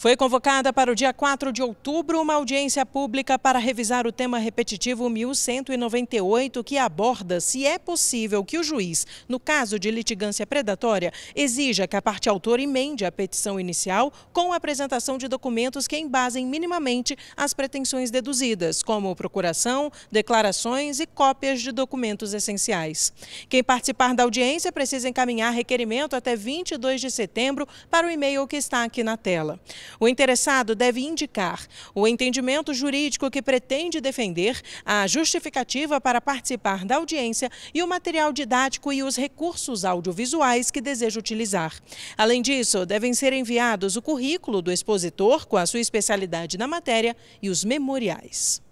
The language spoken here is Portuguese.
Foi convocada para o dia 4 de outubro uma audiência pública para revisar o tema repetitivo 1198, que aborda se é possível que o juiz, no caso de litigância predatória, exija que a parte autora emende a petição inicial com a apresentação de documentos que embasem minimamente as pretensões deduzidas, como procuração, declarações e cópias de documentos essenciais. Quem participar da audiência precisa encaminhar requerimento até 22 de setembro para o e-mail que está aqui na tela. O interessado deve indicar o entendimento jurídico que pretende defender, a justificativa para participar da audiência e o material didático e os recursos audiovisuais que deseja utilizar. Além disso, devem ser enviados o currículo do expositor com a sua especialidade na matéria e os memoriais.